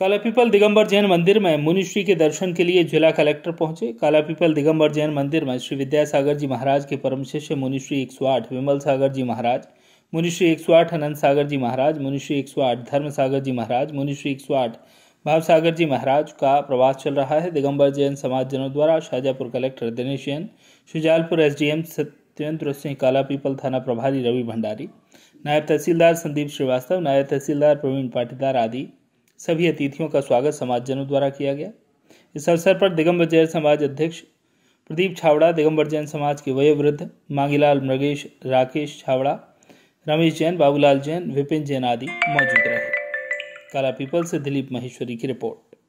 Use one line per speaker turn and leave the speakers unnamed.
कालापीपल दिगंबर जैन मंदिर में मुनिश्री के दर्शन के लिए जिला कलेक्टर पहुंचे कालापीपल दिगंबर जैन मंदिर में श्री विद्यासागर जी महाराज के परम शिष्य मुनिश्री एक सौ आठ विमल सागर जी महाराज मुनिश्री एक सौ आठ अनंत सागर जी महाराज मुनिश्री एक सौ आठ धर्म सागर जी महाराज मुनिश्री एक सौ आठ भाव सागर जी महाराज का प्रवास चल रहा है दिगंबर जैन समाज जनों द्वारा Shajapur collector Dinesh Jain Shujalpur S D M Satyendra Singh Kalapipal थाना प्रभारी रवि भंडारी नायब तहसीलदार संदीप श्रीवास्तव नायब तहसीलदार प्रवीण पाटीदार आदि सभी अतिथियों का स्वागत समाजजनों द्वारा किया गया इस अवसर पर दिगंबर जैन समाज अध्यक्ष प्रदीप छावड़ा दिगम्बर जैन समाज के वयोवृद्ध मांगीलाल मृगेश राकेश छावड़ा रमेश जैन बाबूलाल जैन विपिन जैन आदि मौजूद रहे काला पीपल से दिलीप महेश्वरी की रिपोर्ट